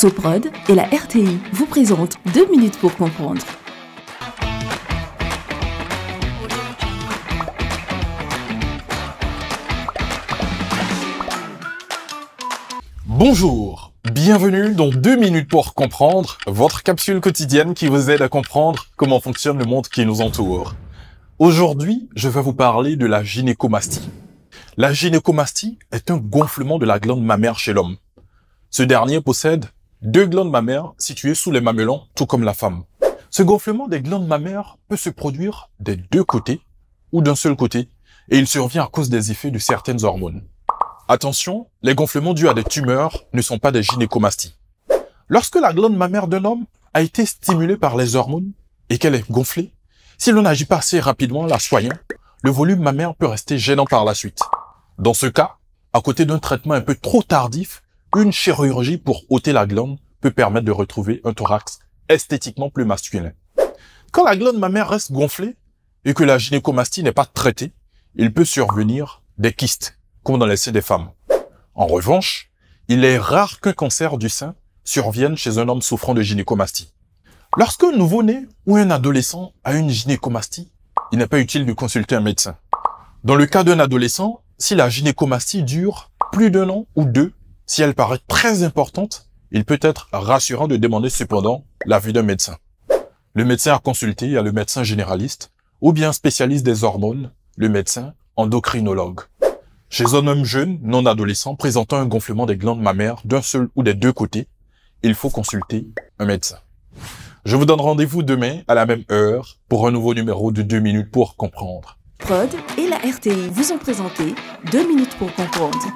Soprod et la RTI vous présentent 2 minutes pour comprendre. Bonjour, bienvenue dans 2 minutes pour comprendre, votre capsule quotidienne qui vous aide à comprendre comment fonctionne le monde qui nous entoure. Aujourd'hui, je vais vous parler de la gynécomastie. La gynécomastie est un gonflement de la glande mammaire chez l'homme. Ce dernier possède deux glandes mammaires situées sous les mamelons, tout comme la femme. Ce gonflement des glandes mammaires peut se produire des deux côtés ou d'un seul côté, et il survient à cause des effets de certaines hormones. Attention, les gonflements dus à des tumeurs ne sont pas des gynécomasties. Lorsque la glande mammaire d'un homme a été stimulée par les hormones et qu'elle est gonflée, si l'on n'agit pas assez rapidement la soignant, le volume mammaire peut rester gênant par la suite. Dans ce cas, à côté d'un traitement un peu trop tardif, une chirurgie pour ôter la glande peut permettre de retrouver un thorax esthétiquement plus masculin. Quand la glande mammaire reste gonflée et que la gynécomastie n'est pas traitée, il peut survenir des kystes, comme dans les des femmes. En revanche, il est rare qu'un cancer du sein survienne chez un homme souffrant de gynécomastie. Lorsqu'un nouveau-né ou un adolescent a une gynécomastie, il n'est pas utile de consulter un médecin. Dans le cas d'un adolescent, si la gynécomastie dure plus d'un an ou deux, si elle paraît très importante, il peut être rassurant de demander cependant l'avis d'un médecin. Le médecin à consulter, est le médecin généraliste, ou bien spécialiste des hormones, le médecin endocrinologue. Chez un homme jeune, non adolescent, présentant un gonflement des glandes mammaires d'un seul ou des deux côtés, il faut consulter un médecin. Je vous donne rendez-vous demain à la même heure pour un nouveau numéro de 2 minutes pour comprendre. Prod et la RTI vous ont présenté 2 minutes pour comprendre.